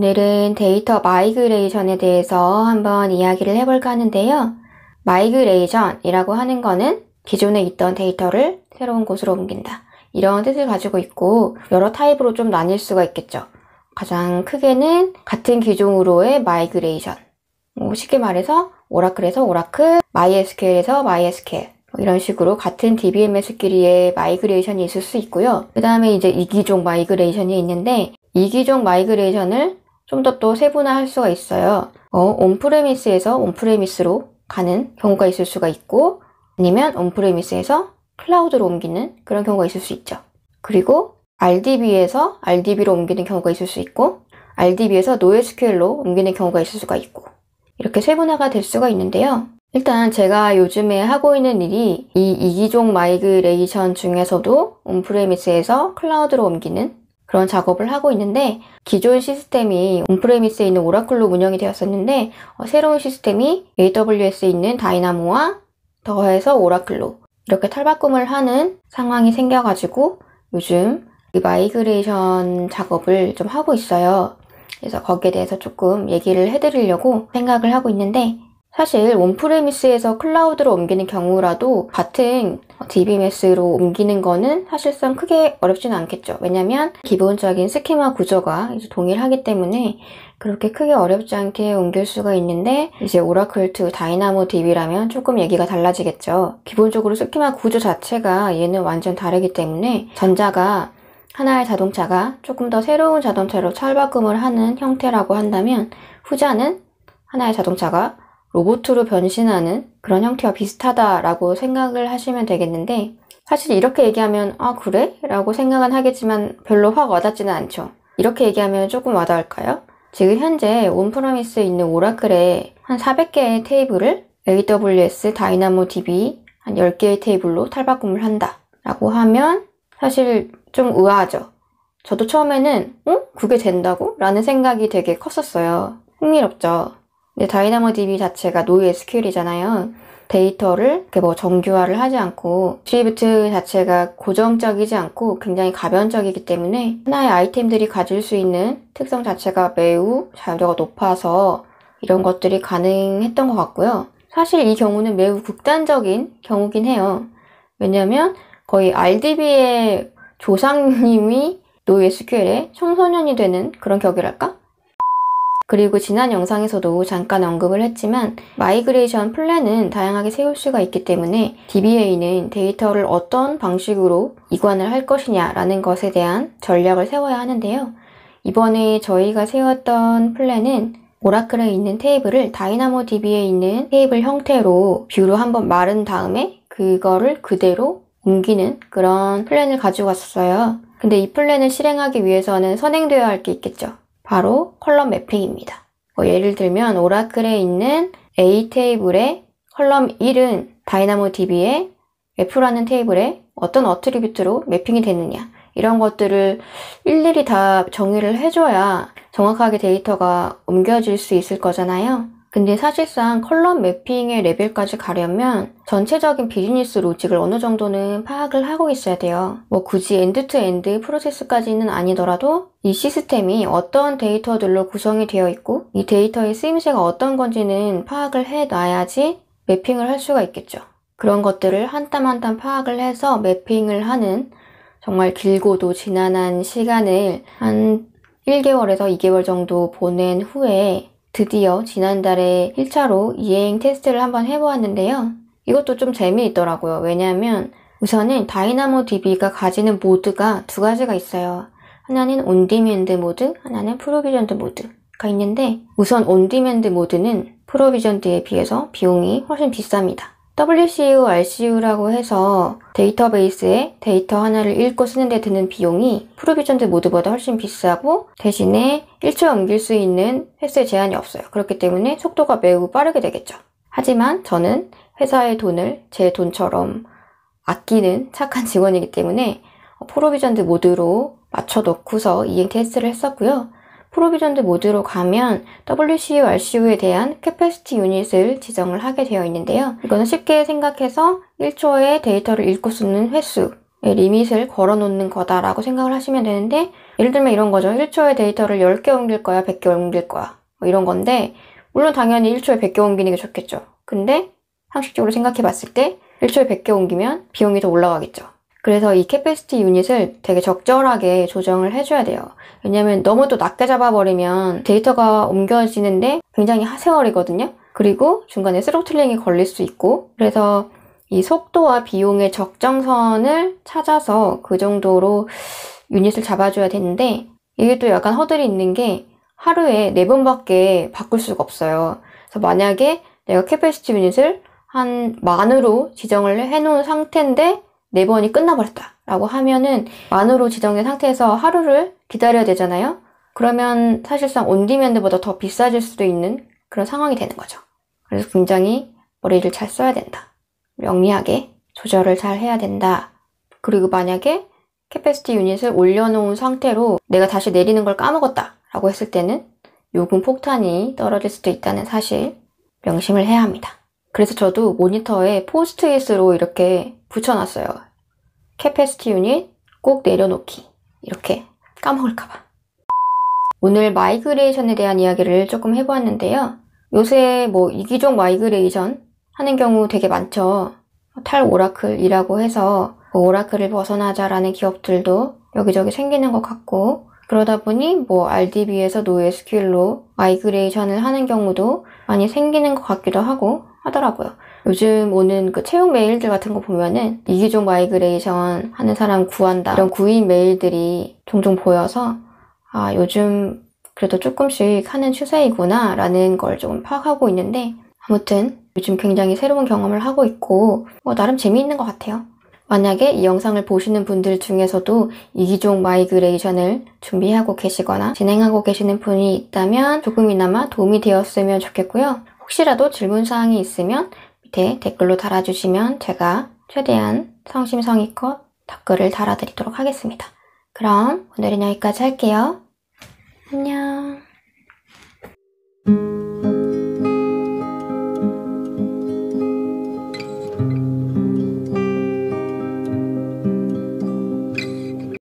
오늘은 데이터 마이그레이션에 대해서 한번 이야기를 해볼까 하는데요. 마이그레이션이라고 하는 거는 기존에 있던 데이터를 새로운 곳으로 옮긴다. 이런 뜻을 가지고 있고 여러 타입으로 좀 나뉠 수가 있겠죠. 가장 크게는 같은 기종으로의 마이그레이션. 뭐 쉽게 말해서 오라클에서 오라클, MySQL에서 MySQL 뭐 이런 식으로 같은 DBMS끼리의 마이그레이션이 있을 수 있고요. 그 다음에 이제 이기종 마이그레이션이 있는데 이기종 마이그레이션을 좀더또 세분화할 수가 있어요. 어, 온프레미스에서 온프레미스로 가는 경우가 있을 수가 있고 아니면 온프레미스에서 클라우드로 옮기는 그런 경우가 있을 수 있죠. 그리고 RDB에서 RDB로 옮기는 경우가 있을 수 있고 RDB에서 NoSQL로 옮기는 경우가 있을 수가 있고 이렇게 세분화가 될 수가 있는데요. 일단 제가 요즘에 하고 있는 일이 이 이기종 마이그레이션 중에서도 온프레미스에서 클라우드로 옮기는 그런 작업을 하고 있는데 기존 시스템이 온프레미스에 있는 오라클로 운영이 되었었는데 어, 새로운 시스템이 AWS에 있는 다이나모와 더해서 오라클로 이렇게 탈바꿈을 하는 상황이 생겨가지고 요즘 마이그레이션 작업을 좀 하고 있어요. 그래서 거기에 대해서 조금 얘기를 해드리려고 생각을 하고 있는데 사실 온프레미스에서 클라우드로 옮기는 경우라도 같은 DBMS로 옮기는 거는 사실상 크게 어렵지는 않겠죠. 왜냐면 기본적인 스키마 구조가 동일하기 때문에 그렇게 크게 어렵지 않게 옮길 수가 있는데 이제 오라클 2 다이나모 DB라면 조금 얘기가 달라지겠죠. 기본적으로 스키마 구조 자체가 얘는 완전 다르기 때문에 전자가 하나의 자동차가 조금 더 새로운 자동차로 철바꿈을 하는 형태라고 한다면 후자는 하나의 자동차가 로봇으로 변신하는 그런 형태와 비슷하다라고 생각을 하시면 되겠는데 사실 이렇게 얘기하면 아 그래? 라고 생각은 하겠지만 별로 확 와닿지는 않죠. 이렇게 얘기하면 조금 와닿을까요? 지금 현재 온프라미스에 있는 오라클의 한 400개의 테이블을 AWS 다이나모 d b 한 10개의 테이블로 탈바꿈을 한다 라고 하면 사실 좀 의아하죠. 저도 처음에는 어? 그게 된다고? 라는 생각이 되게 컸었어요. 흥미롭죠. 근데 다이나모 DB 자체가 노이 SQL이잖아요. 데이터를 뭐 정규화를 하지 않고 드리프트 자체가 고정적이지 않고 굉장히 가변적이기 때문에 하나의 아이템들이 가질 수 있는 특성 자체가 매우 자유도가 높아서 이런 것들이 가능했던 것 같고요. 사실 이 경우는 매우 극단적인 경우긴 해요. 왜냐하면 거의 RDB의 조상님이 노 SQL의 청소년이 되는 그런 격이랄까? 그리고 지난 영상에서도 잠깐 언급을 했지만 마이그레이션 플랜은 다양하게 세울 수가 있기 때문에 DBA는 데이터를 어떤 방식으로 이관을 할 것이냐라는 것에 대한 전략을 세워야 하는데요. 이번에 저희가 세웠던 플랜은 오라클에 있는 테이블을 다이나모 DB에 있는 테이블 형태로 뷰로 한번 마른 다음에 그거를 그대로 옮기는 그런 플랜을 가지고 왔어요. 근데 이 플랜을 실행하기 위해서는 선행되어야 할 게 있겠죠. 바로 컬럼 매핑입니다. 뭐 예를 들면 오라클에 있는 A 테이블의 컬럼 1은 다이나모DB의 F라는 테이블에 어떤 어트리뷰트로 매핑이 되느냐 이런 것들을 일일이 다 정의를 해줘야 정확하게 데이터가 옮겨질 수 있을 거잖아요. 근데 사실상 컬럼 매핑의 레벨까지 가려면 전체적인 비즈니스 로직을 어느 정도는 파악을 하고 있어야 돼요. 뭐 굳이 엔드투엔드 엔드 프로세스까지는 아니더라도 이 시스템이 어떤 데이터들로 구성이 되어 있고 이 데이터의 쓰임새가 어떤 건지는 파악을 해놔야지 매핑을 할 수가 있겠죠. 그런 것들을 한 땀 한 땀 파악을 해서 매핑을 하는 정말 길고도 지난한 시간을 한 1개월에서 2개월 정도 보낸 후에 드디어 지난달에 1차로 이행 테스트를 한번 해보았는데요. 이것도 좀 재미있더라고요. 왜냐하면 우선은 다이나모 DB가 가지는 모드가 두 가지가 있어요. 하나는 온디맨드 모드, 하나는 프로비전드 모드가 있는데 우선 온디맨드 모드는 프로비전드에 비해서 비용이 훨씬 비쌉니다. WCU, RCU라고 해서 데이터베이스에 데이터 하나를 읽고 쓰는데 드는 비용이 프로비전드 모드보다 훨씬 비싸고 대신에 1초 옮길 수 있는 횟수의 제한이 없어요. 그렇기 때문에 속도가 매우 빠르게 되겠죠. 하지만 저는 회사의 돈을 제 돈처럼 아끼는 착한 직원이기 때문에 프로비전드 모드로 맞춰 놓고서 이행 테스트를 했었고요. 프로비전드 모드로 가면 WCU, RCU에 대한 캐패시티 유닛을 지정을 하게 되어 있는데요. 이거는 쉽게 생각해서 1초에 데이터를 읽고 쓰는 횟수 리밋을 걸어 놓는 거다라고 생각을 하시면 되는데 예를 들면 이런 거죠. 1초에 데이터를 10개 옮길 거야, 100개 옮길 거야 뭐 이런 건데 물론 당연히 1초에 100개 옮기는 게 좋겠죠. 근데 상식적으로 생각해 봤을 때 1초에 100개 옮기면 비용이 더 올라가겠죠. 그래서 이 캐패시티 유닛을 되게 적절하게 조정을 해줘야 돼요. 왜냐면 너무 또 낮게 잡아버리면 데이터가 옮겨지는데 굉장히 하세월이거든요. 그리고 중간에 스로틀링이 걸릴 수 있고 그래서 이 속도와 비용의 적정선을 찾아서 그 정도로 유닛을 잡아줘야 되는데 이게 또 약간 허들이 있는 게 하루에 4번밖에 바꿀 수가 없어요. 그래서 만약에 내가 캐패시티 유닛을 한 만으로 지정을 해놓은 상태인데 네 번이 끝나버렸다 라고 하면은 만으로 지정된 상태에서 하루를 기다려야 되잖아요 그러면 사실상 온디맨드보다 더 비싸질 수도 있는 그런 상황이 되는 거죠 그래서 굉장히 머리를 잘 써야 된다 영리하게 조절을 잘 해야 된다 그리고 만약에 캐패시티 유닛을 올려놓은 상태로 내가 다시 내리는 걸 까먹었다 라고 했을 때는 요금 폭탄이 떨어질 수도 있다는 사실 명심을 해야 합니다 그래서 저도 모니터에 포스트잇으로 이렇게 붙여놨어요. 캐패스티 유닛 꼭 내려놓기. 이렇게 까먹을까봐. 오늘 마이그레이션에 대한 이야기를 조금 해보았는데요. 요새 뭐 이기종 마이그레이션 하는 경우 되게 많죠. 탈 오라클이라고 해서 뭐 오라클을 벗어나자라는 기업들도 여기저기 생기는 것 같고 그러다 보니 뭐 RDB에서 NoSQL로 마이그레이션을 하는 경우도 많이 생기는 것 같기도 하고 하더라고요. 요즘 오는 그 채용 메일들 같은 거 보면은 이기종 마이그레이션 하는 사람 구한다 이런 구인 메일들이 종종 보여서 아 요즘 그래도 조금씩 하는 추세이구나 라는 걸 좀 파악하고 있는데 아무튼 요즘 굉장히 새로운 경험을 하고 있고 뭐 나름 재미있는 것 같아요. 만약에 이 영상을 보시는 분들 중에서도 이기종 마이그레이션을 준비하고 계시거나 진행하고 계시는 분이 있다면 조금이나마 도움이 되었으면 좋겠고요. 혹시라도 질문사항이 있으면 밑에 댓글로 달아주시면 제가 최대한 성심성의껏 댓글을 달아드리도록 하겠습니다. 그럼 오늘은 여기까지 할게요. 안녕.